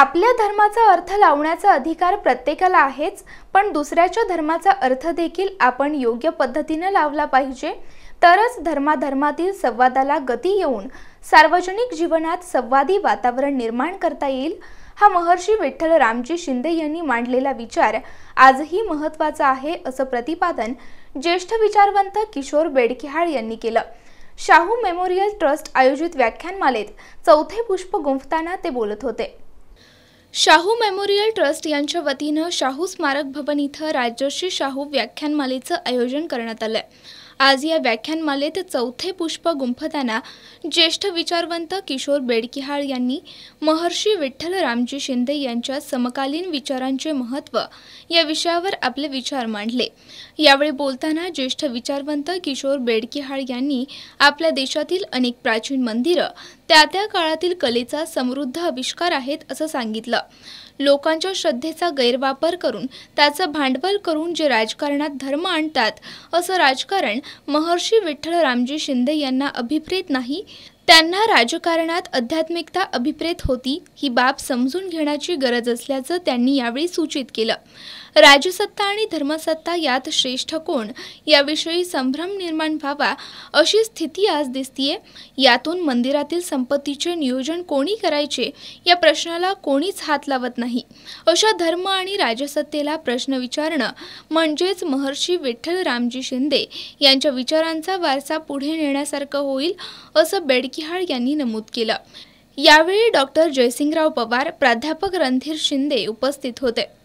आपल्या धर्माचा अर्थ लावण्याचा अधिकार प्रत्येकाला आहेच पण दुसऱ्याच्या धर्माचा अर्थ देखील आपण योग्य पद्धतीने लावला पाहिजे तरच धर्माधर्मातील संवादाला गती येऊन सार्वजनिक जीवनात संवादी वातावरण निर्माण करता येईल हा महर्षी विठ्ठल रामजी शिंदे यांनी मांडलेला विचार आजही महत्त्वाचा आहे असं प्रतिपादन ज्येष्ठ विचारवंत किशोर बेडकिहाळ यांनी केलं शाहू मेमोरियल ट्रस्ट आयोजित व्याख्यानमालेत चौथे पुष्प गुंफताना ते बोलत होते शाहू मेमोरियल ट्रस्ट यांच्या वतीनं शाहू स्मारक भवन इथं राजर्षी शाहू व्याख्यानमालेचं आयोजन करण्यात आलं आज या व्याख्यानमालेत चौथे पुष्प गुंफताना ज्येष्ठ विचारवंत किशोर बेडकिहाळ यांनी महर्षी विठ्ठल रामजी शिंदे यांच्या समकालीन विचारांचे महत्त्व या विषयावर आपले विचार मांडले यावेळी बोलताना ज्येष्ठ विचारवंत किशोर बेडकिहाळ यांनी आपल्या देशातील अनेक प्राचीन मंदिरं त्या त्या काळातील कलेचा समृद्ध आविष्कार आहेत असं सांगितलं लोकांच्या श्रद्धेचा गैरवापर करून त्याचं भांडवल करून जे राजकारणात धर्म आणतात असं राजकारण महर्षी विठ्ठल रामजी शिंदे यांना अभिप्रेत नाही त्यांना राजकारणात अध्यात्मिकता अभिप्रेत होती ही बाब समजून घेण्याची गरज असल्याचं त्यांनी यावेळी सूचित केलं राजसत्ता आणि धर्मसत्ता यात श्रेष्ठ कोण याविषयी संभ्रम निर्माण व्हावा अशी स्थिती आज दिसतीये यातून मंदिरातील संपत्तीचे नियोजन कोणी करायचे या प्रश्नाला कोणीच हात लावत नाही अशा धर्म आणि राजसत्तेला प्रश्न विचारणं म्हणजेच महर्षी विठ्ठल रामजी शिंदे यांच्या विचारांचा वारसा पुढे नेण्यासारखं होईल असं बेडकी किहाळ यांनी नमूद केलं यावेळी डॉक्टर जयसिंगराव पवार प्राध्यापक रणधीर शिंदे उपस्थित होते